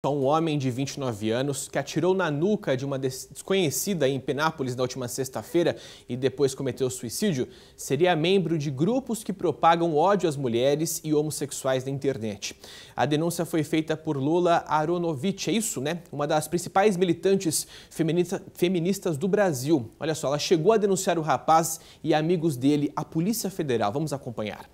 Então, um homem de 29 anos que atirou na nuca de uma desconhecida em Penápolis na última sexta-feira e depois cometeu suicídio seria membro de grupos que propagam ódio às mulheres e homossexuais na internet. A denúncia foi feita por Lula Aronovich, é isso, né? Uma das principais militantes feminista, feministas do Brasil. Olha só, ela chegou a denunciar o rapaz e amigos dele à Polícia Federal. Vamos acompanhar.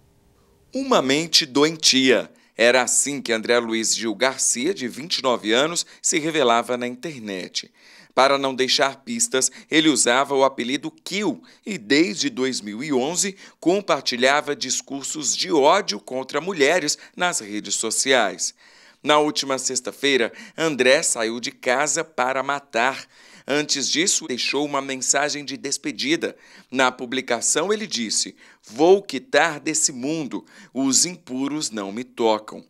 Uma mente doentia era assim que André Luiz Gil Garcia, de 29 anos, se revelava na internet. Para não deixar pistas, ele usava o apelido Kill e, desde 2011, compartilhava discursos de ódio contra mulheres nas redes sociais. Na última sexta-feira, André saiu de casa para matar. Antes disso, deixou uma mensagem de despedida. Na publicação, ele disse: Vou quitar desse mundo, os impuros não me tocam.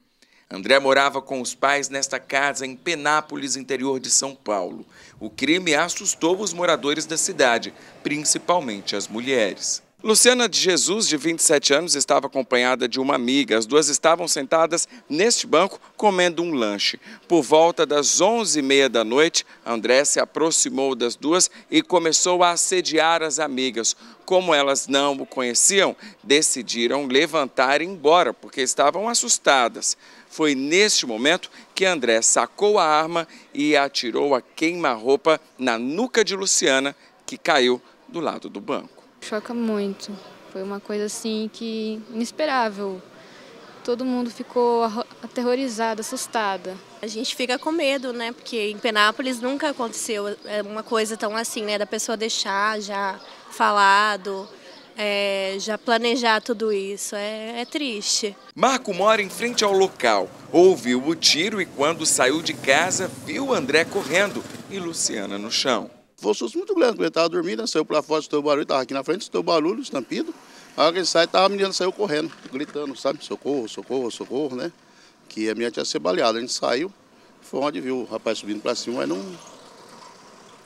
André morava com os pais nesta casa em Penápolis, interior de São Paulo. O crime assustou os moradores da cidade, principalmente as mulheres. Luciana de Jesus, de 27 anos, estava acompanhada de uma amiga. As duas estavam sentadas neste banco comendo um lanche. Por volta das 11h30 da noite, André se aproximou das duas e começou a assediar as amigas. Como elas não o conheciam, decidiram levantar e ir embora, porque estavam assustadas. Foi neste momento que André sacou a arma e atirou a queima-roupa na nuca de Luciana, que caiu do lado do banco. Choca muito. Foi uma coisa assim que inesperável. Todo mundo ficou aterrorizado, assustada. A gente fica com medo, né? Porque em Penápolis nunca aconteceu é, uma coisa tão assim, né? Da pessoa deixar já falado. É, já planejar tudo isso. É, é, triste. Marco mora em frente ao local. Ouviu o tiro e, quando saiu de casa, viu André correndo e Luciana no chão. Foi um susto muito grande, porque ele estava dormindo, né? saiu para fora, estou barulho, estava aqui na frente, estou barulho, estampido. A hora que ele sai, tava, a menina saiu correndo, gritando, sabe? Socorro, socorro, socorro, né? Que a minha tinha ser baleada. A gente saiu, foi onde viu o rapaz subindo para cima, mas não.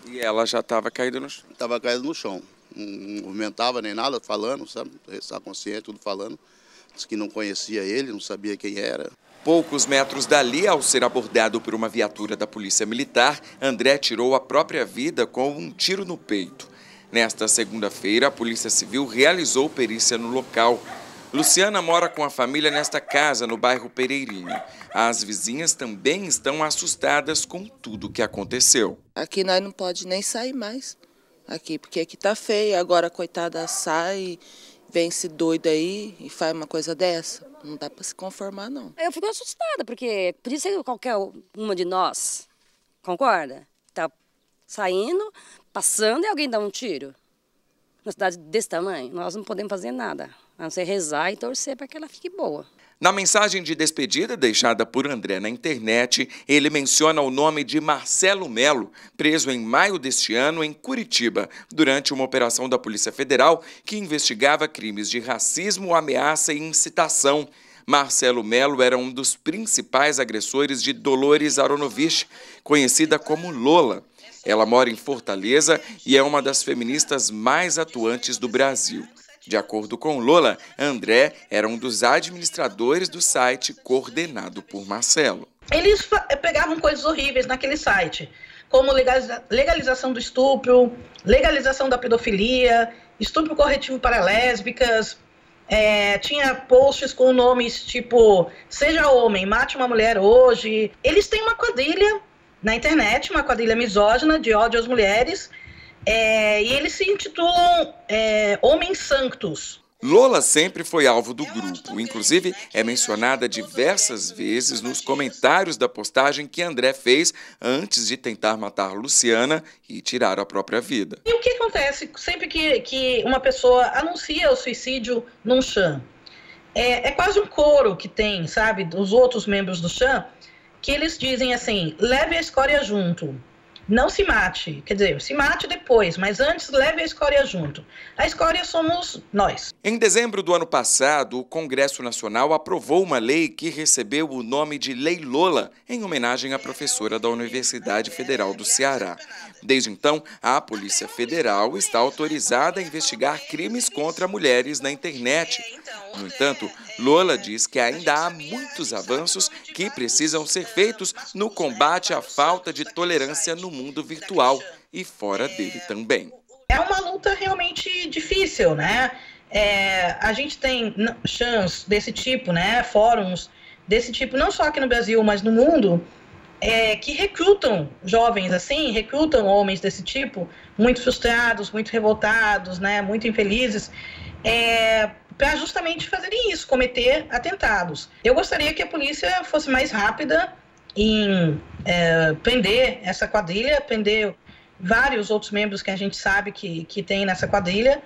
E ela já estava caída no chão? Estava caída no chão. Não movimentava nem nada, falando, sabe? Está consciente, tudo falando que não conhecia ele, não sabia quem era. Poucos metros dali, ao ser abordado por uma viatura da Polícia Militar, André tirou a própria vida com um tiro no peito. Nesta segunda-feira, a Polícia Civil realizou perícia no local. Luciana mora com a família nesta casa, no bairro Pereirinho. As vizinhas também estão assustadas com tudo o que aconteceu. Aqui nós não pode nem sair mais, aqui, porque aqui tá feio. Agora, coitada, sai vem esse doido aí e faz uma coisa dessa, não dá para se conformar, não. Eu fico assustada, porque podia ser é qualquer uma de nós, concorda? Tá saindo, passando e alguém dá um tiro. Uma cidade desse tamanho, nós não podemos fazer nada, a não ser rezar e torcer para que ela fique boa. Na mensagem de despedida deixada por André na internet, ele menciona o nome de Marcelo Melo, preso em maio deste ano em Curitiba, durante uma operação da Polícia Federal que investigava crimes de racismo, ameaça e incitação. Marcelo Melo era um dos principais agressores de Dolores Aronovich, conhecida como Lola. Ela mora em Fortaleza e é uma das feministas mais atuantes do Brasil. De acordo com Lola, André era um dos administradores do site coordenado por Marcelo. Eles pegavam coisas horríveis naquele site, como legalização do estupro, legalização da pedofilia, estupro corretivo para lésbicas, é, tinha posts com nomes tipo Seja Homem, Mate uma Mulher Hoje. Eles têm uma quadrilha na internet, uma quadrilha misógina de ódio às mulheres, é, e eles se intitulam é, Homens Santos. Lola sempre foi alvo do grupo, inclusive é mencionada diversas vezes nos comentários da postagem que André fez antes de tentar matar Luciana e tirar a própria vida. E o que acontece sempre que, que uma pessoa anuncia o suicídio num chã? É, é quase um coro que tem, sabe, dos outros membros do chã, que eles dizem assim: leve a escória junto não se mate, quer dizer, se mate depois, mas antes leve a escória junto. A escória somos nós. Em dezembro do ano passado, o Congresso Nacional aprovou uma lei que recebeu o nome de Lei Lola, em homenagem à professora da Universidade Federal do Ceará. Desde então, a Polícia Federal está autorizada a investigar crimes contra mulheres na internet. No entanto, Lola diz que ainda há muitos avanços que precisam ser feitos no combate à falta de tolerância no mundo mundo virtual e fora é... dele também. É uma luta realmente difícil, né? É, a gente tem chance desse tipo, né? Fóruns desse tipo, não só aqui no Brasil, mas no mundo, é, que recrutam jovens assim, recrutam homens desse tipo, muito frustrados, muito revoltados, né? Muito infelizes. É, para justamente fazerem isso, cometer atentados. Eu gostaria que a polícia fosse mais rápida em é, prender essa quadrilha, prender vários outros membros que a gente sabe que, que tem nessa quadrilha